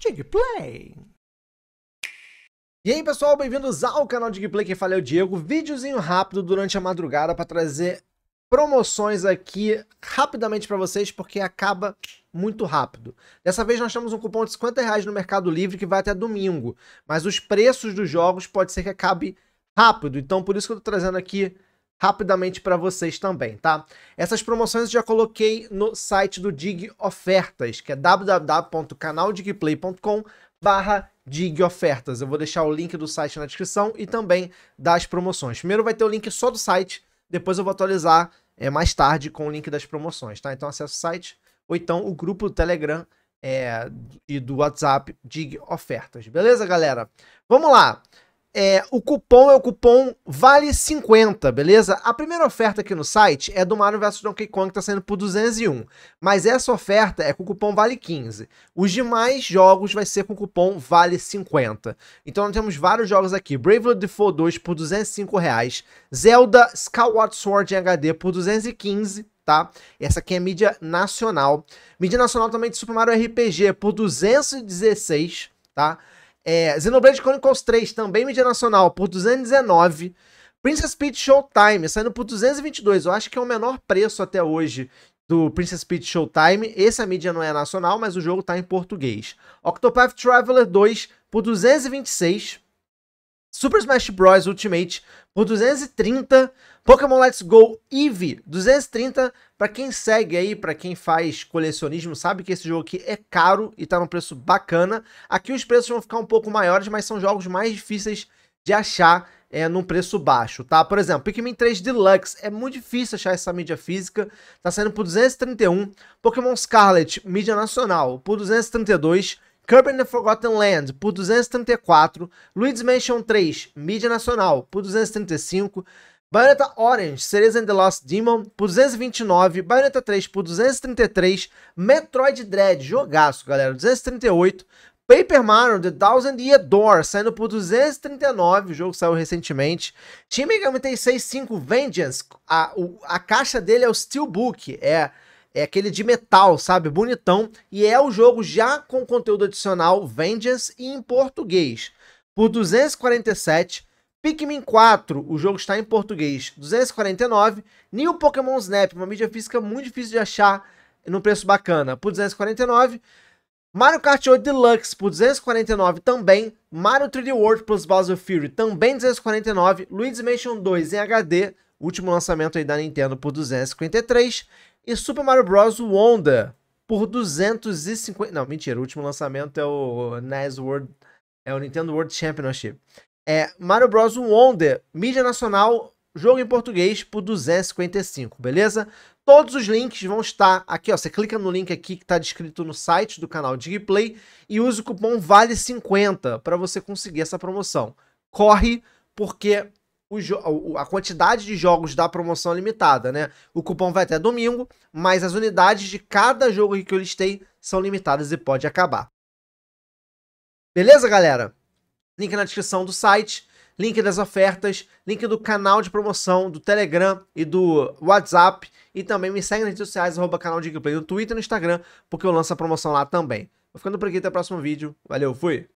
Digplay. E aí pessoal, bem-vindos ao canal Digplay, quem fala é o Diego. Videozinho rápido durante a madrugada para trazer promoções aqui rapidamente para vocês, porque acaba muito rápido. Dessa vez nós temos um cupom de 50 reais no Mercado Livre que vai até domingo, mas os preços dos jogos pode ser que acabe rápido, então por isso que eu estou trazendo aqui rapidamente para vocês também, tá? Essas promoções eu já coloquei no site do Dig Ofertas, que é www.canaldigplay.com barra Dig Ofertas. Eu vou deixar o link do site na descrição e também das promoções. Primeiro vai ter o link só do site, depois eu vou atualizar é, mais tarde com o link das promoções, tá? Então acessa o site ou então o grupo do Telegram é, e do WhatsApp Dig Ofertas. Beleza, galera? Vamos lá! É, o cupom é o cupom VALE50, beleza? A primeira oferta aqui no site é do Mario vs Donkey Kong, que tá saindo por 201. Mas essa oferta é com o cupom VALE15. Os demais jogos vai ser com o cupom VALE50. Então nós temos vários jogos aqui. Bravely Default 2 por 205 reais. Zelda Skyward Sword em HD por 215 tá? Essa aqui é mídia nacional. Mídia nacional também de Super Mario RPG por 216, tá? É, Xenoblade Chronicles 3, também mídia nacional, por 219. Princess Peach Showtime, saindo por 222. Eu acho que é o menor preço até hoje do Princess Peach Showtime. Essa mídia não é nacional, mas o jogo tá em português. Octopath Traveler 2 por 226. Super Smash Bros Ultimate por 230, Pokémon Let's Go Eevee 230. Para quem segue aí, para quem faz colecionismo, sabe que esse jogo aqui é caro e tá num preço bacana. Aqui os preços vão ficar um pouco maiores, mas são jogos mais difíceis de achar é, num preço baixo, tá? Por exemplo, Pikmin 3 Deluxe, é muito difícil achar essa mídia física, tá saindo por 231. Pokémon Scarlet, mídia nacional, por 232. Kirby and the Forgotten Land, por 234, Luigi's Mansion 3, mídia nacional, por 235, Bayonetta Orange, Cereza and the Lost Demon, por 229, Bayonetta 3 por 233, Metroid Dread, jogaço, galera, 238, Paper Mario The Thousand Year Door, saindo por 239, o jogo saiu recentemente. Shin Megami 6 5 Vengeance, a, o, a caixa dele é o Steelbook, é é aquele de metal, sabe? Bonitão. E é o jogo já com conteúdo adicional Vengeance e em português. Por 247, Pikmin 4, o jogo está em português, 249. New Pokémon Snap, uma mídia física muito difícil de achar no preço bacana, por 249. Mario Kart 8 Deluxe por 249 também, Mario 3D World plus Bowser Fury também 249, Luigi's Mansion 2 em HD último lançamento aí da Nintendo por 253 e Super Mario Bros. Wonder por 250, não, mentira, o último lançamento é o NES World é o Nintendo World Championship. É Mario Bros Wonder, mídia nacional, jogo em português por 255, beleza? Todos os links vão estar aqui, ó. Você clica no link aqui que está descrito no site do canal Digiplay e usa o cupom VALE50 para você conseguir essa promoção. Corre, porque a quantidade de jogos da promoção é limitada, né? O cupom vai até domingo, mas as unidades de cada jogo que eu listei são limitadas e pode acabar. Beleza, galera? Link na descrição do site, link das ofertas, link do canal de promoção, do Telegram e do WhatsApp. E também me segue nas redes sociais, arroba canal de Gameplay, no Twitter e no Instagram, porque eu lanço a promoção lá também. Vou ficando por aqui, até o próximo vídeo. Valeu, fui!